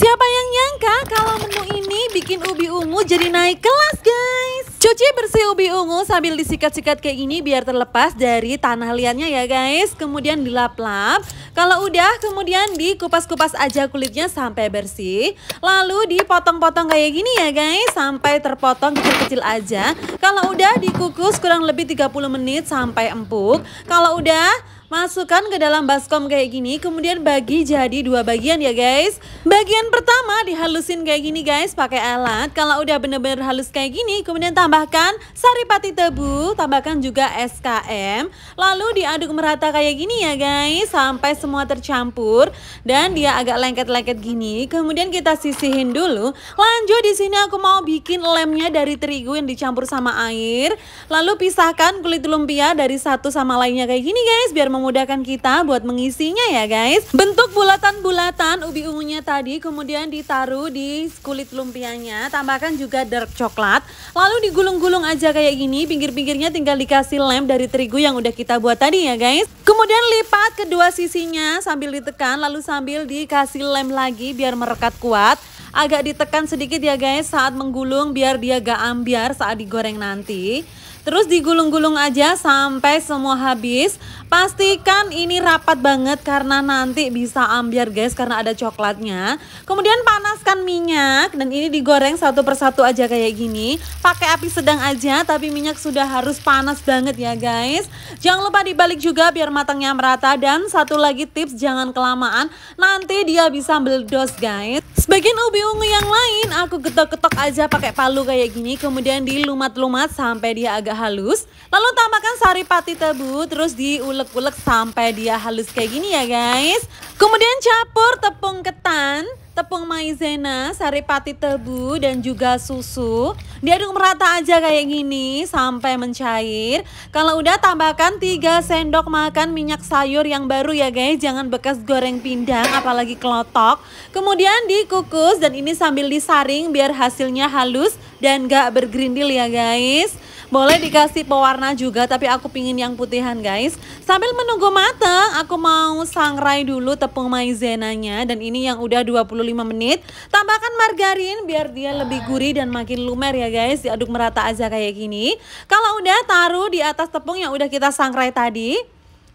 Siapa yang nyangka kalau menu ini bikin ubi ungu jadi naik kelas guys? Cuci bersih ubi ungu sambil disikat-sikat kayak ini biar terlepas dari tanah liatnya ya guys. Kemudian dilap-lap. Kalau udah kemudian dikupas-kupas aja kulitnya sampai bersih. Lalu dipotong-potong kayak gini ya guys sampai terpotong kecil-kecil aja. Kalau udah dikukus kurang lebih 30 menit sampai empuk. Kalau udah Masukkan ke dalam baskom kayak gini, kemudian bagi jadi dua bagian ya guys. Bagian pertama dihalusin kayak gini guys pakai alat. Kalau udah bener-bener halus kayak gini, kemudian tambahkan saripati tebu, tambahkan juga SKM. Lalu diaduk merata kayak gini ya guys, sampai semua tercampur. Dan dia agak lengket-lengket gini, kemudian kita sisihin dulu. Lanjut di sini aku mau bikin lemnya dari terigu yang dicampur sama air. Lalu pisahkan kulit lumpia dari satu sama lainnya kayak gini guys, biar memudahkan kita buat mengisinya ya guys. Bentuk bulatan-bulatan ubi ungunya tadi kemudian ditaruh di kulit lumpianya. Tambahkan juga dark coklat. Lalu digulung-gulung aja kayak gini. Pinggir-pinggirnya tinggal dikasih lem dari terigu yang udah kita buat tadi ya guys. Kemudian lipat kedua sisinya sambil ditekan lalu sambil dikasih lem lagi biar merekat kuat agak ditekan sedikit ya guys saat menggulung biar dia gak ambiar saat digoreng nanti. Terus digulung-gulung aja sampai semua habis. Pastikan ini rapat banget karena nanti bisa ambiar guys karena ada coklatnya. Kemudian panaskan minyak dan ini digoreng satu persatu aja kayak gini. Pakai api sedang aja tapi minyak sudah harus panas banget ya guys. Jangan lupa dibalik juga biar matangnya merata dan satu lagi tips jangan kelamaan nanti dia bisa meledos guys. Sebagian ubi bingung yang lain, aku getok-getok aja pakai palu kayak gini, kemudian dilumat-lumat sampai dia agak halus. Lalu tambahkan sari pati tebu, terus diulek-ulek sampai dia halus kayak gini ya guys. Kemudian campur tepung ketan, tepung maizena, saripati tebu, dan juga susu. Diaduk merata aja kayak gini sampai mencair. Kalau udah tambahkan 3 sendok makan minyak sayur yang baru ya guys. Jangan bekas goreng pindang apalagi kelotok. Kemudian dikukus dan ini sambil disaring biar hasilnya halus dan gak bergerindil ya guys. Boleh dikasih pewarna juga tapi aku pingin yang putihan guys. Sambil menunggu mateng, aku mau sangrai dulu tepung maizenanya dan ini yang udah 25 menit. Tambahkan margarin biar dia lebih gurih dan makin lumer ya guys. Diaduk merata aja kayak gini. Kalau udah taruh di atas tepung yang udah kita sangrai tadi.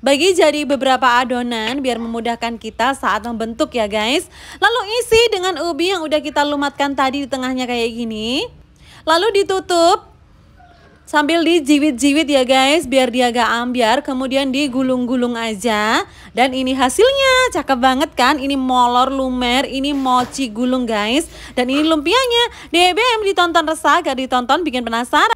Bagi jadi beberapa adonan biar memudahkan kita saat membentuk ya guys. Lalu isi dengan ubi yang udah kita lumatkan tadi di tengahnya kayak gini. Lalu ditutup sambil dijiwit-jiwit ya guys biar dia gak ambiar kemudian digulung-gulung aja dan ini hasilnya cakep banget kan ini molor lumer ini mochi gulung guys dan ini lumpianya DBM ditonton resah gak ditonton bikin penasaran